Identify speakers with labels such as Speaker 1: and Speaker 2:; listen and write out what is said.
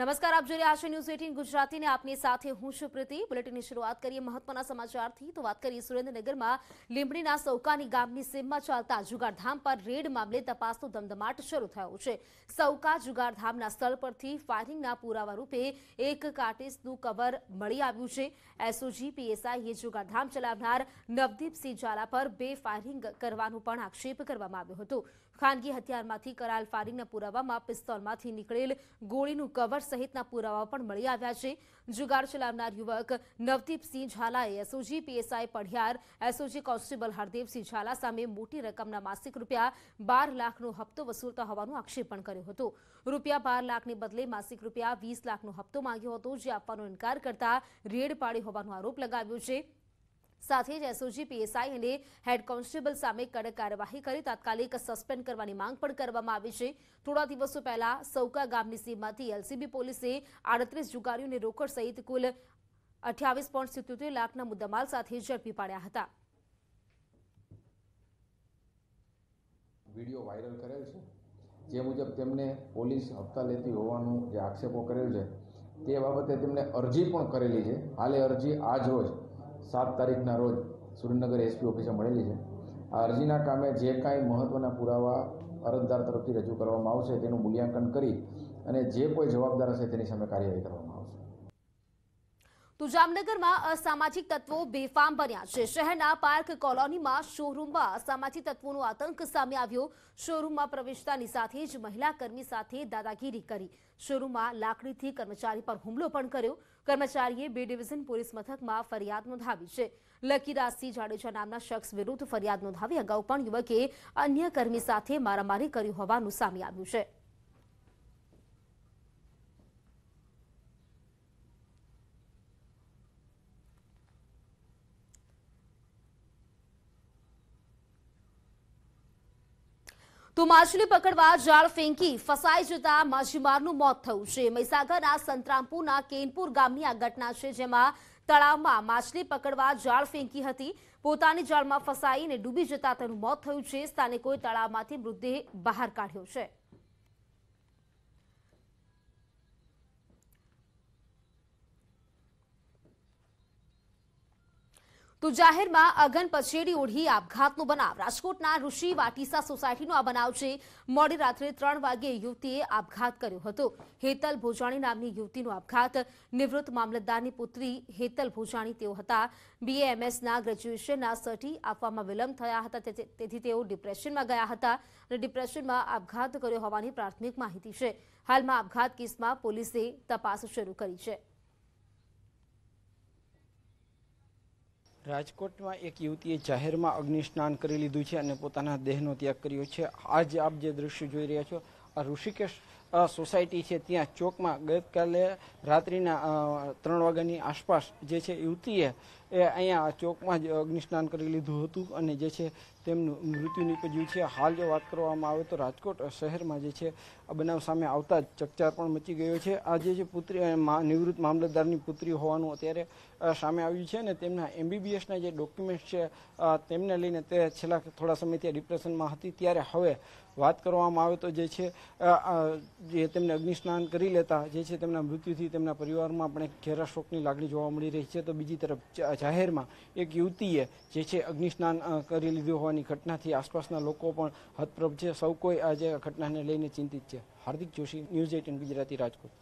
Speaker 1: નમસ્કાર આપ જોઈ રહ્યા છો ન્યૂઝ એટીન ગુજરાતીને આપની સાથે હું છું બુલેટિનની શરૂઆત કરીએ મહત્વના સમાચારથી તો વાત કરીએ સુરેન્દ્રનગરમાં લીંબડીના સૌકાની ગામની સીમમાં ચાલતા જુગારધામ પર રેડ મામલે તપાસનો ધમધમાટ શરૂ થયો છે સૌકા જુગારધામના સ્થળ પરથી ફાયરિંગના પુરાવા રૂપે એક કાર્ટેસનું કવર મળી આવ્યું છે એસઓજી પીએસઆઈએ જુગારધામ ચલાવનાર નવદીપસિંહ ઝાલા પર બે ફાયરિંગ કરવાનો પણ આક્ષેપ કરવામાં આવ્યો હતો ખાનગી હથિયારમાંથી કરાયેલ ફાયરિંગના પુરાવામાં પિસ્તોલમાંથી નીકળેલ ગોળીનું કવર સહિતના પુરાવા પણ મળી આવ્યા છે જુગાર ચલાવનાર યુવક નવદીપસિંહ ઝાલાએ SOG PSI Padhiyar SOG constable Hardevsinh Zala સામે મોટી રકમના માસિક રૂપિયા બાર લાખનો હપ્તો વસૂલતા હોવાનું આક્ષેપ પણ કર્યો હતો રૂપિયા બાર લાખને બદલે માસિક રૂપિયા વીસ લાખનો હપ્તો માંગ્યો હતો જે આપવાનો ઇન્કાર કરતા રેડ પાડી હોવાનો આરોપ લગાવ્યો છે સાથે જ એસઓજી પીએસઆઈ અને હેડ કોન્સ્ટેબલ સામે કડક કાર્યવાહી કરી તાત્કાલિક સસ્પેન્ડ કરવાની માંગ પણ કરવામાં આવી છે થોડા દિવસો પહેલા સૌકા ગામની સીમાથી એલસીબી પોલીસે આડત્રીસ જુગારીઓને રોકડ સહિત કુલ અઠ્યાવીસ પોઈન્ટ સિત્યોતેર લાખના મુદ્દામાલ સાથે ઝડપી પાડ્યા હતા
Speaker 2: વિડીયો વાયરલ કરેલ છે જે મુજબ તેમને પોલીસ હપ્તા લેતી હોવાનું જે આક્ષેપો કરેલ છે તે બાબતે તેમણે અરજી પણ કરેલી છે હાલે અરજી આજ રોજ સાત તારીખના રોજ સુરેન્દ્રનગર એસપી ઓફિસે મળેલી છે આ અરજીના કામે જે કાંઈ મહત્ત્વના પુરાવા અરજદાર તરફથી રજૂ કરવામાં આવશે તેનું મૂલ્યાંકન કરી અને જે કોઈ જવાબદાર હશે તેની સામે કાર્યવાહી કરવામાં
Speaker 1: તો જામનગરમાં અસામાજિક તત્વો બેફામ બન્યા છે શહેરના પાર્ક કોલોનીમાં શોરૂમમાં અસામાજિક તત્વોનો આતંક સામે આવ્યો શોરૂમમાં પ્રવેશતાની સાથે જ મહિલા કર્મી સાથે દાદાગીરી કરી શોરૂમમાં લાકડીથી કર્મચારી પર હુમલો પણ કર્યો કર્મચારીએ બે ડિવિઝન પોલીસ મથકમાં ફરિયાદ નોંધાવી છે લકીરાજસિંહ જાડેજા નામના શખ્સ વિરુદ્ધ ફરિયાદ નોંધાવી અગાઉ પણ યુવકે અન્ય કર્મી સાથે મારામારી કરી હોવાનું સામે આવ્યું છે તો માછલી પકડવા જાળ ફેંકી ફસાઈ જતા માછીમારનું મોત થયું છે મહીસાગરના સંતરામપુરના કેનપુર ગામની આ ઘટના છે જેમાં તળાવમાં માછલી પકડવા જાળ ફેંકી હતી પોતાની જાળમાં ફસાઈને ડૂબી જતા તેનું મોત થયું છે સ્થાનિકોએ તળાવમાંથી મૃતદેહ બહાર કાઢ્યો છે તો જાહેરમાં અગન પછેડી ઓઢી આપઘાતનો બનાવ રાજકોટના ઋષિ વાટીસા સોસાયટીનો આ બનાવ છે મોડી રાત્રે ત્રણ વાગ્યે યુવતીએ આપઘાત કર્યો હતો હેતલ ભોજાણી નામની યુવતીનો આપઘાત નિવૃત્ત મામલતદારની પુત્રી હેતલ ભોજાણી તેઓ હતા બીએએમએસના ગ્રેજ્યુએશનના સર્ટી આપવામાં વિલંબ થયા હતા તેથી તેઓ ડિપ્રેશનમાં ગયા હતા અને ડિપ્રેશનમાં આપઘાત કર્યો હોવાની પ્રાથમિક માહિતી છે હાલમાં આપઘાત કેસમાં પોલીસે તપાસ શરૂ કરી છે
Speaker 3: રાજકોટમાં એક યુવતીએ જાહેરમાં અગ્નિ સ્નાન કરી લીધું છે અને પોતાના દેહનો ત્યાગ કર્યો છે આજે આપ જે દ્રશ્ય જોઈ રહ્યા છો આ ઋષિકેશ સોસાયટી છે ત્યાં ચોકમાં ગઈકાલે રાત્રિના ત્રણ વાગ્યાની આસપાસ જે છે યુવતીએ એ અહીંયા ચોકમાં જ અગ્નિસ્નાન કરી લીધું હતું અને જે છે તેમનું મૃત્યુ નીપજ્યું છે હાલ જો વાત કરવામાં આવે તો રાજકોટ શહેરમાં જે છે બનાવ સામે આવતા જ ચકચાર પણ મચી ગયો છે આ જે છે પુત્રી નિવૃત્ત મામલતદારની પુત્રી હોવાનું અત્યારે સામે આવ્યું છે અને તેમના એમબીબીએસના જે ડોક્યુમેન્ટ છે તેમને લઈને તે છેલ્લા થોડા સમયથી ડિપ્રેશનમાં હતી ત્યારે હવે વાત કરવામાં આવે તો જે છે જે તેમને અગ્નિસ્નાન કરી લેતા જે છે તેમના મૃત્યુથી તેમના પરિવારમાં પણ એક ઘેરા શોકની લાગણી જોવા મળી રહી છે તો બીજી તરફ જાહેરમાં એક યુવતીએ જે છે અગ્નિસ્નાન કરી લીધું હોવાની ઘટનાથી આસપાસના લોકો પણ હતપ્રભ છે સૌ કોઈ આજે ઘટનાને લઈને ચિંતિત છે હાર્દિક જોશી ન્યૂઝ એટીન ગુજરાતી રાજકોટ